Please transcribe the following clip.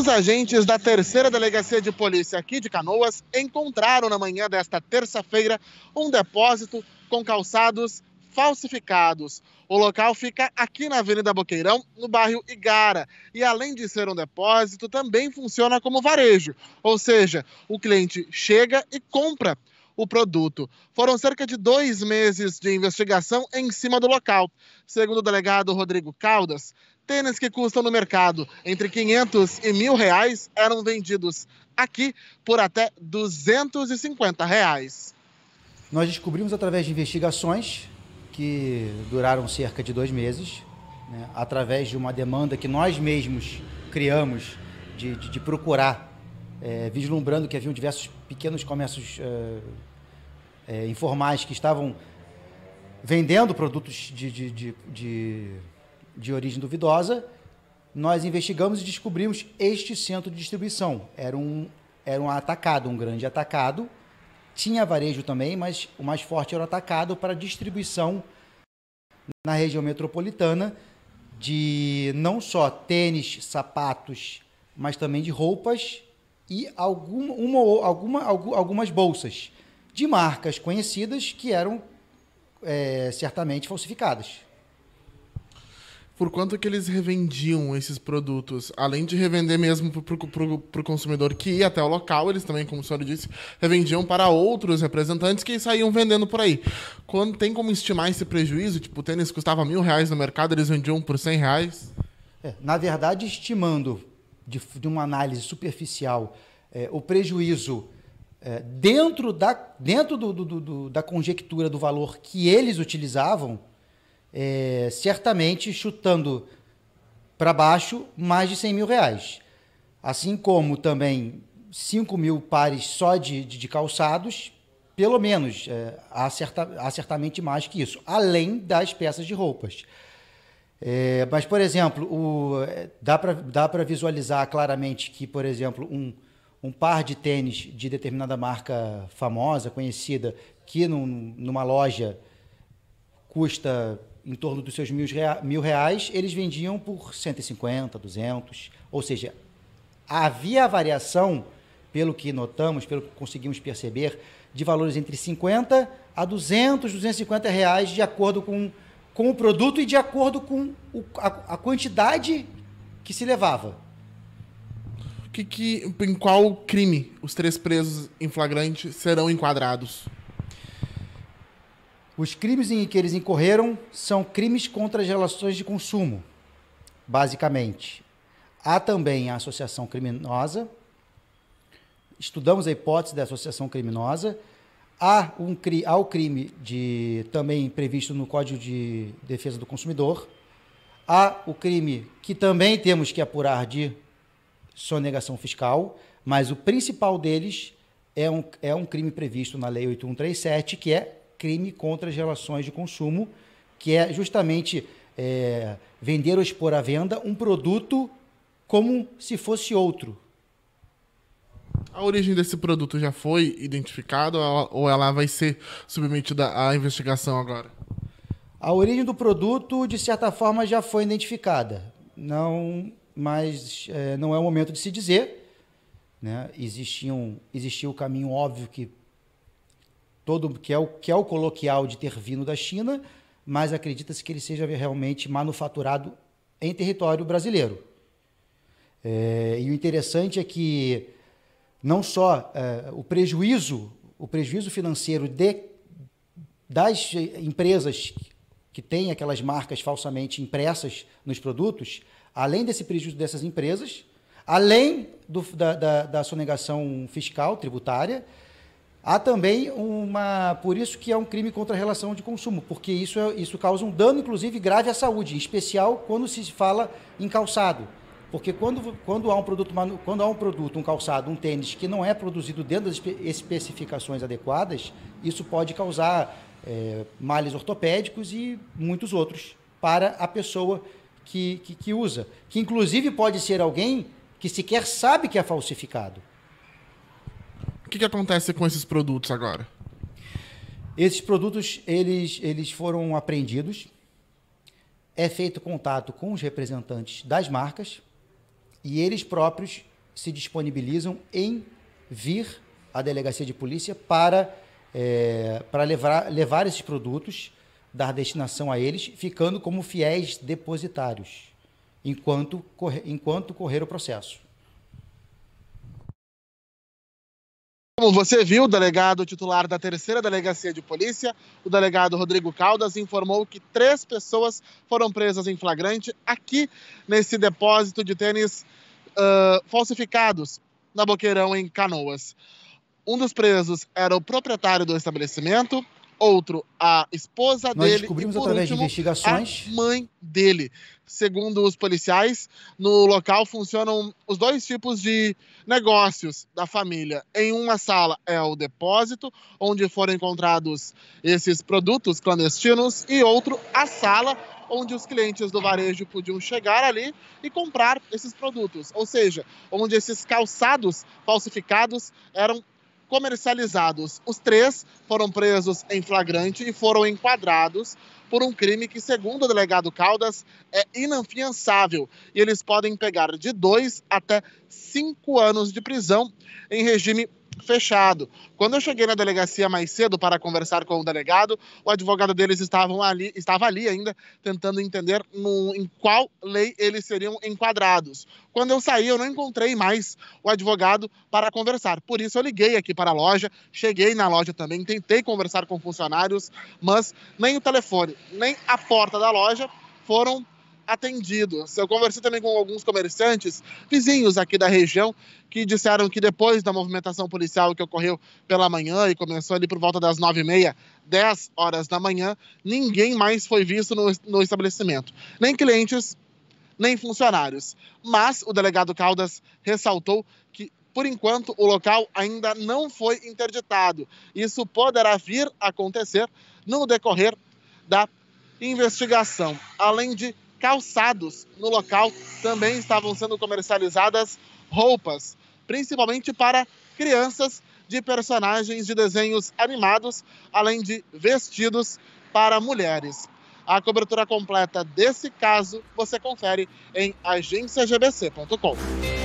Os agentes da terceira delegacia de polícia aqui de Canoas encontraram na manhã desta terça-feira um depósito com calçados falsificados. O local fica aqui na Avenida Boqueirão, no bairro Igara, e além de ser um depósito, também funciona como varejo, ou seja, o cliente chega e compra o produto. Foram cerca de dois meses de investigação em cima do local. Segundo o delegado Rodrigo Caldas, Tênis que custam no mercado entre 500 e mil reais eram vendidos aqui por até 250 reais. Nós descobrimos através de investigações que duraram cerca de dois meses, né, através de uma demanda que nós mesmos criamos de, de, de procurar, é, vislumbrando que haviam diversos pequenos comércios é, é, informais que estavam vendendo produtos de, de de origem duvidosa, nós investigamos e descobrimos este centro de distribuição. Era um, era um atacado, um grande atacado. Tinha varejo também, mas o mais forte era o atacado para distribuição na região metropolitana de não só tênis, sapatos, mas também de roupas e alguma, uma, alguma, algumas bolsas de marcas conhecidas que eram é, certamente falsificadas por quanto que eles revendiam esses produtos? Além de revender mesmo para o consumidor que ia até o local, eles também, como o senhor disse, revendiam para outros representantes que saíam vendendo por aí. Quando tem como estimar esse prejuízo? Tipo, o tênis custava mil reais no mercado, eles vendiam por cem reais? É, na verdade, estimando de, de uma análise superficial é, o prejuízo é, dentro, da, dentro do, do, do, da conjectura do valor que eles utilizavam, é, certamente chutando para baixo mais de 100 mil reais. Assim como também 5 mil pares só de, de, de calçados, pelo menos, é, há, certa, há certamente mais que isso, além das peças de roupas. É, mas, por exemplo, o, é, dá para dá visualizar claramente que, por exemplo, um, um par de tênis de determinada marca famosa, conhecida, que num, numa loja custa em torno dos seus mil, reais, eles vendiam por 150, 200. Ou seja, havia variação, pelo que notamos, pelo que conseguimos perceber, de valores entre 50 a 200, 250 reais, de acordo com, com o produto e de acordo com o, a, a quantidade que se levava. Que, que, em qual crime os três presos em flagrante serão enquadrados? Os crimes em que eles incorreram são crimes contra as relações de consumo, basicamente. Há também a associação criminosa. Estudamos a hipótese da associação criminosa. Há, um, há o crime de, também previsto no Código de Defesa do Consumidor. Há o crime que também temos que apurar de sonegação fiscal, mas o principal deles é um, é um crime previsto na Lei 8137, que é crime contra as relações de consumo, que é justamente é, vender ou expor à venda um produto como se fosse outro. A origem desse produto já foi identificada ou ela vai ser submetida à investigação agora? A origem do produto, de certa forma, já foi identificada. Não, mas é, não é o momento de se dizer. Né? existia o caminho óbvio que todo que é o que é o coloquial de ter vindo da China, mas acredita-se que ele seja realmente manufaturado em território brasileiro. É, e o interessante é que não só é, o prejuízo, o prejuízo financeiro de, das empresas que têm aquelas marcas falsamente impressas nos produtos, além desse prejuízo dessas empresas, além do, da, da, da sonegação fiscal, tributária, Há também uma. Por isso que é um crime contra a relação de consumo, porque isso, é, isso causa um dano, inclusive, grave à saúde, em especial quando se fala em calçado. Porque quando, quando, há um produto, quando há um produto, um calçado, um tênis que não é produzido dentro das especificações adequadas, isso pode causar é, males ortopédicos e muitos outros para a pessoa que, que, que usa. Que inclusive pode ser alguém que sequer sabe que é falsificado. O que, que acontece com esses produtos agora? Esses produtos eles, eles foram apreendidos. É feito contato com os representantes das marcas e eles próprios se disponibilizam em vir à delegacia de polícia para, é, para levar, levar esses produtos, dar destinação a eles, ficando como fiéis depositários enquanto, enquanto correr o processo. Como você viu, o delegado titular da terceira delegacia de polícia, o delegado Rodrigo Caldas, informou que três pessoas foram presas em flagrante aqui nesse depósito de tênis uh, falsificados na Boqueirão, em Canoas. Um dos presos era o proprietário do estabelecimento, outro a esposa Nós dele descobrimos e por através último, de investigações a mãe dele. Segundo os policiais, no local funcionam os dois tipos de negócios da família. Em uma sala é o depósito, onde foram encontrados esses produtos clandestinos, e outro a sala onde os clientes do varejo podiam chegar ali e comprar esses produtos, ou seja, onde esses calçados falsificados eram comercializados. Os três foram presos em flagrante e foram enquadrados por um crime que, segundo o delegado Caldas, é inafiançável e eles podem pegar de dois até cinco anos de prisão em regime fechado. Quando eu cheguei na delegacia mais cedo para conversar com o delegado, o advogado deles estavam ali, estava ali ainda tentando entender no, em qual lei eles seriam enquadrados. Quando eu saí, eu não encontrei mais o advogado para conversar. Por isso eu liguei aqui para a loja, cheguei na loja também, tentei conversar com funcionários, mas nem o telefone, nem a porta da loja foram atendido. Eu conversei também com alguns comerciantes, vizinhos aqui da região, que disseram que depois da movimentação policial que ocorreu pela manhã e começou ali por volta das nove e meia, 10 horas da manhã, ninguém mais foi visto no, no estabelecimento. Nem clientes, nem funcionários. Mas o delegado Caldas ressaltou que por enquanto, o local ainda não foi interditado. Isso poderá vir a acontecer no decorrer da investigação. Além de calçados. No local também estavam sendo comercializadas roupas, principalmente para crianças de personagens de desenhos animados, além de vestidos para mulheres. A cobertura completa desse caso você confere em agenciagbc.com.